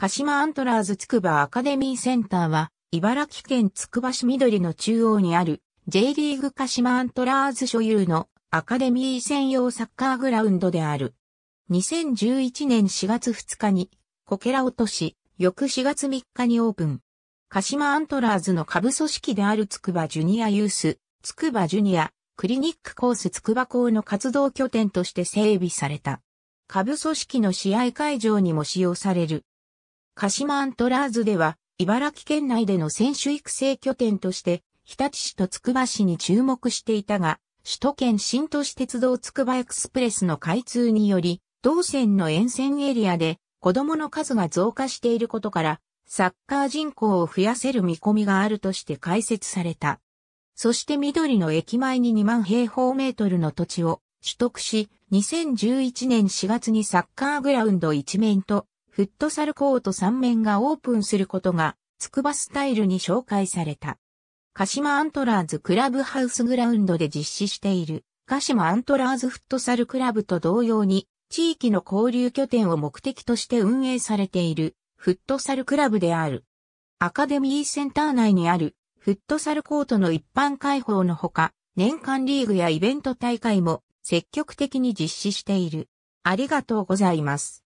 鹿島アントラーズ筑波アカデミーセンターは、茨城県つくば市緑の中央にある J リーグ鹿島アントラーズ所有のアカデミー専用サッカーグラウンドである。2011年4月2日にこけら落とし、翌4月3日にオープン。鹿島アントラーズの下部組織であるつくばジュニアユース、つくばジュニア、クリニックコースつくば校の活動拠点として整備された。下部組織の試合会場にも使用される。鹿島アントラーズでは、茨城県内での選手育成拠点として、日立市とつくば市に注目していたが、首都圏新都市鉄道つくばエクスプレスの開通により、同線の沿線エリアで子供の数が増加していることから、サッカー人口を増やせる見込みがあるとして開設された。そして緑の駅前に2万平方メートルの土地を取得し、2011年4月にサッカーグラウンド一面とフットサルコート3面がオープンすることが、筑波スタイルに紹介された。鹿島アントラーズクラブハウスグラウンドで実施している、鹿島アントラーズフットサルクラブと同様に、地域の交流拠点を目的として運営されている、フットサルクラブである。アカデミーセンター内にある、フットサルコートの一般開放のほか、年間リーグやイベント大会も積極的に実施している。ありがとうございます。